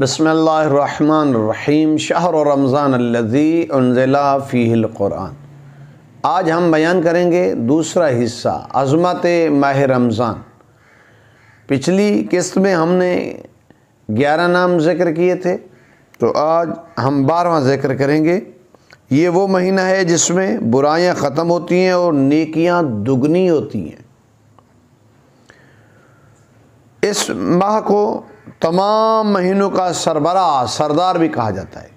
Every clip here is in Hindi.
बसमीम शहर रमज़ान अल्लाजी फ़ील-कुरान आज हम बयान करेंगे दूसरा हिस्सा अज़मत माह रमज़ान पिछली किस्त में हमने ग्यारह नाम ज़िक्र किए थे तो आज हम बारहवा ज़िक्र करेंगे ये वो महीना है जिसमें बुराइयां ख़त्म होती हैं और नेकियां दुगनी होती हैं इस माह को तमाम महीनों का सरबरा सरदार भी कहा जाता है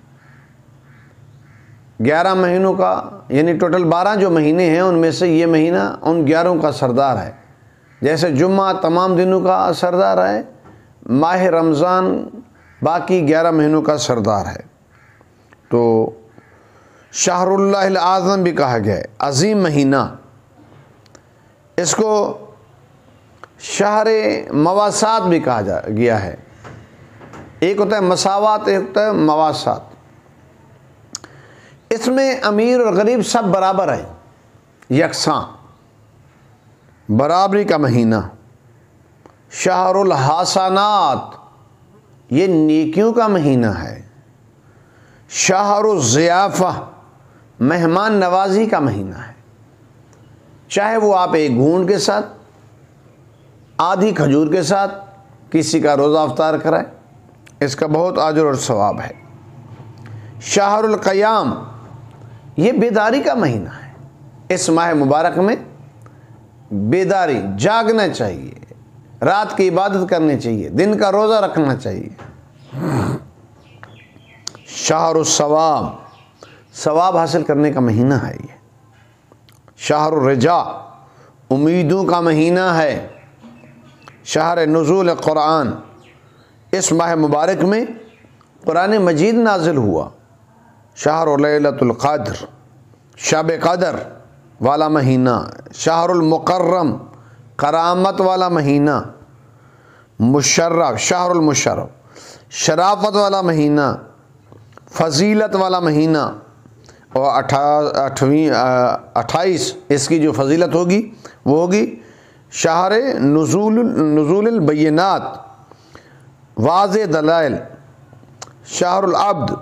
ग्यारह महीनों का यानी टोटल बारह जो महीने हैं उनमें से ये महीना उन ग्यारहों का सरदार है जैसे जुम्मा तमाम दिनों का सरदार है माह रमज़ान बाकी ग्यारह महीनों का सरदार है तो शाहरुल्लाज़म भी कहा गया है अज़ीम महीना इसको शहर मवासात भी कहा जा गया है एक होता है मसावत एक होता है मवासात इसमें अमीर और गरीब सब बराबर हैं यकसां बराबरी का महीना शाहरुल हासानात ये नेकियों का महीना है शाहरुल ज़ियाफ़ा मेहमान नवाजी का महीना है चाहे वो आप एक घूंड के साथ आधी खजूर के साथ किसी का रोज़ा अवतार कराएं इसका बहुत आजर और सवाब है शाहरुलक़याम ये बेदारी का महीना है इस माह मुबारक में बेदारी जागना चाहिए रात की इबादत करनी चाहिए दिन का रोज़ा रखना चाहिए शाहर सवाब सवाब हासिल करने का महीना है ये शाहर रजा उम्मीदों का महीना है शाहर नज़ुल क़ुरान इस माह मुबारक में कुरान मजीद नाजिल हुआ शाहरलतुल्क़द्र शब कदर वाला महीना शाहरुलमकर्रम करामत वाला महीना मुशर्रफ शाहरुलमशरफ शराफत वाला महीना फजीलत वाला महीना और अठा अठवीं अट्ठाईस इसकी जो फजीलत होगी वो होगी शाहर नजूल नजूलबैनात वाज दलाइल शाहरुलाब्द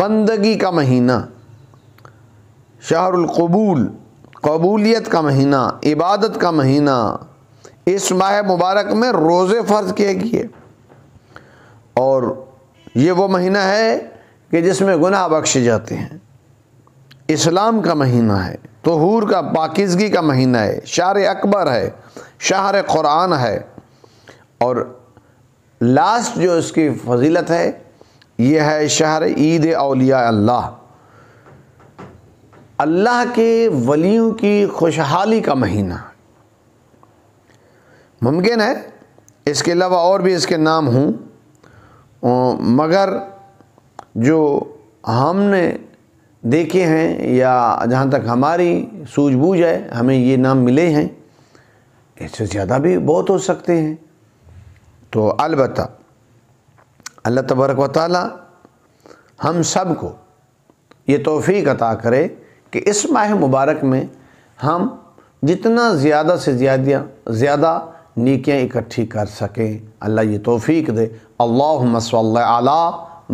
बंदगी का महीना शाहरुलकबूल कबूलियत का महीना इबादत का महीना इस माह मुबारक में रोज़े फ़र्ज किए गए और ये वो महीना है कि जिसमें गुनाह बख्शे जाते हैं इस्लाम का महीना है हूर का पाकिजगी का महीना है शार अकबर है शाहर क़ुरान है और लास्ट जो इसकी फजीलत है ये है शहर ईद अलिया अल्लाह अल्लाह के वलियों की खुशहाली का महीना मुमकिन है इसके अलावा और भी इसके नाम हूँ मगर जो हमने देखे हैं या जहाँ तक हमारी सूझबूझ है हमें ये नाम मिले हैं इससे ज़्यादा भी बहुत हो सकते हैं तो अलबत् अल्लाह तबरक व हम सब को ये तोफ़ी अता करे कि इस माह मुबारक में हम जितना ज़्यादा से ज़्यादा ज़्यादा नीकियाँ इकट्ठी कर सकें अल्लाह ये तोफ़ी दे अल्लाह मसल अला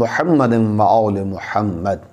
महमद महमद